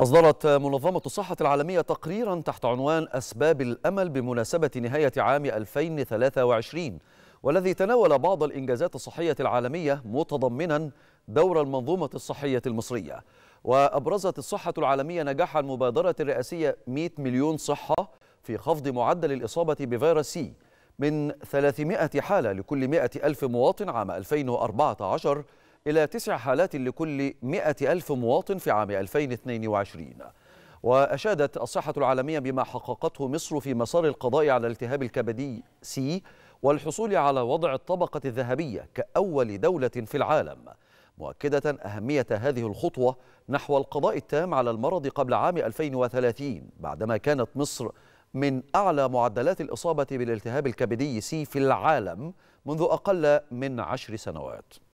أصدرت منظمة الصحة العالمية تقريرا تحت عنوان أسباب الأمل بمناسبة نهاية عام 2023 والذي تناول بعض الإنجازات الصحية العالمية متضمنا دور المنظومة الصحية المصرية وأبرزت الصحة العالمية نجاح المبادرة الرئاسية 100 مليون صحة في خفض معدل الإصابة بفيروس سي من 300 حالة لكل 100 ألف مواطن عام 2014 إلى تسع حالات لكل مئة ألف مواطن في عام 2022 وأشادت الصحة العالمية بما حققته مصر في مسار القضاء على التهاب الكبدي سي والحصول على وضع الطبقة الذهبية كأول دولة في العالم مؤكدة أهمية هذه الخطوة نحو القضاء التام على المرض قبل عام 2030 بعدما كانت مصر من أعلى معدلات الإصابة بالالتهاب الكبدي سي في العالم منذ أقل من عشر سنوات